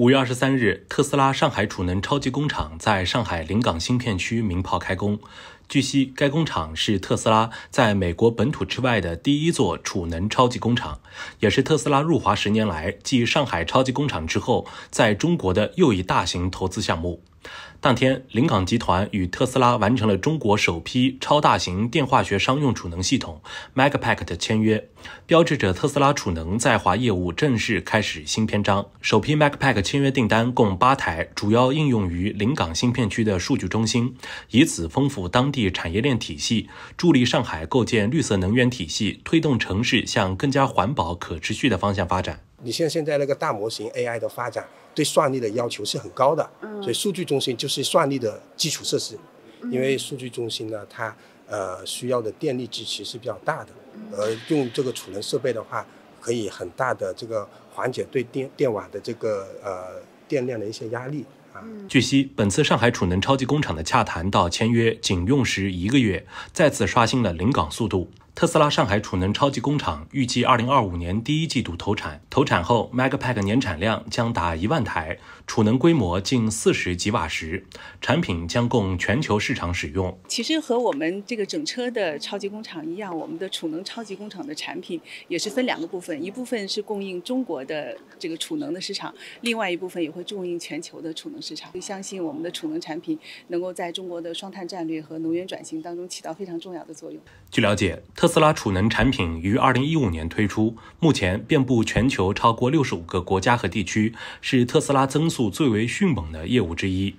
五月二十三日，特斯拉上海储能超级工厂在上海临港新片区鸣炮开工。据悉，该工厂是特斯拉在美国本土之外的第一座储能超级工厂，也是特斯拉入华十年来继上海超级工厂之后在中国的又一大型投资项目。当天，临港集团与特斯拉完成了中国首批超大型电化学商用储能系统 Megapack 的签约，标志着特斯拉储能在华业务正式开始新篇章。首批 Megapack 签约订单共八台，主要应用于临港新片区的数据中心，以此丰富当地。产业链体系助力上海构建绿色能源体系，推动城市向更加环保、可持续的方向发展。你像现在那个大模型 AI 的发展，对算力的要求是很高的，所以数据中心就是算力的基础设施。因为数据中心呢，它呃需要的电力支持是比较大的，而用这个储能设备的话，可以很大的这个缓解对电电网的这个呃电量的一些压力。据悉，本次上海储能超级工厂的洽谈到签约仅用时一个月，再次刷新了临港速度。特斯拉上海储能超级工厂预计二零二五年第一季度投产，投产后 Megapack 年产量将达一万台，储能规模近四十几瓦时，产品将供全球市场使用。其实和我们这个整车的超级工厂一样，我们的储能超级工厂的产品也是分两个部分，一部分是供应中国的这个储能的市场，另外一部分也会供应全球的储能市场。相信我们的储能产品能够在中国的双碳战略和能源转型当中起到非常重要的作用。据了解。特斯拉储能产品于二零一五年推出，目前遍布全球超过六十五个国家和地区，是特斯拉增速最为迅猛的业务之一。